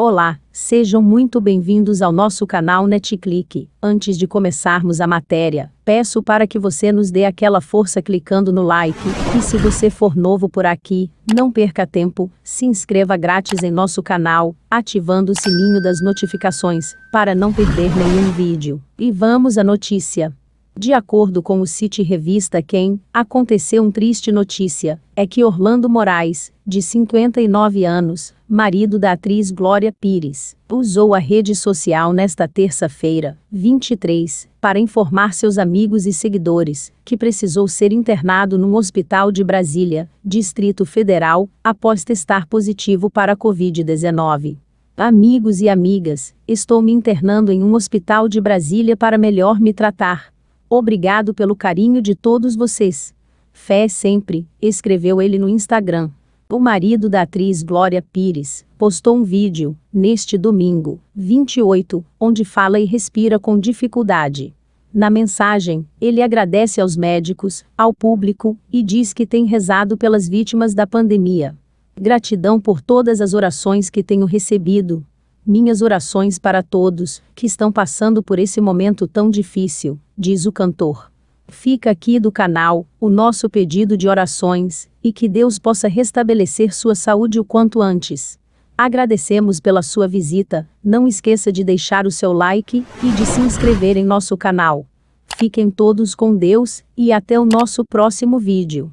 Olá, sejam muito bem-vindos ao nosso canal NetClick. Antes de começarmos a matéria, peço para que você nos dê aquela força clicando no like, e se você for novo por aqui, não perca tempo, se inscreva grátis em nosso canal, ativando o sininho das notificações, para não perder nenhum vídeo. E vamos à notícia. De acordo com o site Revista Quem, aconteceu um triste notícia, é que Orlando Moraes, de 59 anos, marido da atriz Glória Pires, usou a rede social nesta terça-feira, 23, para informar seus amigos e seguidores que precisou ser internado num hospital de Brasília, Distrito Federal, após testar positivo para a Covid-19. Amigos e amigas, estou me internando em um hospital de Brasília para melhor me tratar. Obrigado pelo carinho de todos vocês. Fé sempre, escreveu ele no Instagram. O marido da atriz Glória Pires postou um vídeo, neste domingo, 28, onde fala e respira com dificuldade. Na mensagem, ele agradece aos médicos, ao público e diz que tem rezado pelas vítimas da pandemia. Gratidão por todas as orações que tenho recebido. Minhas orações para todos que estão passando por esse momento tão difícil, diz o cantor. Fica aqui do canal o nosso pedido de orações e que Deus possa restabelecer sua saúde o quanto antes. Agradecemos pela sua visita, não esqueça de deixar o seu like e de se inscrever em nosso canal. Fiquem todos com Deus e até o nosso próximo vídeo.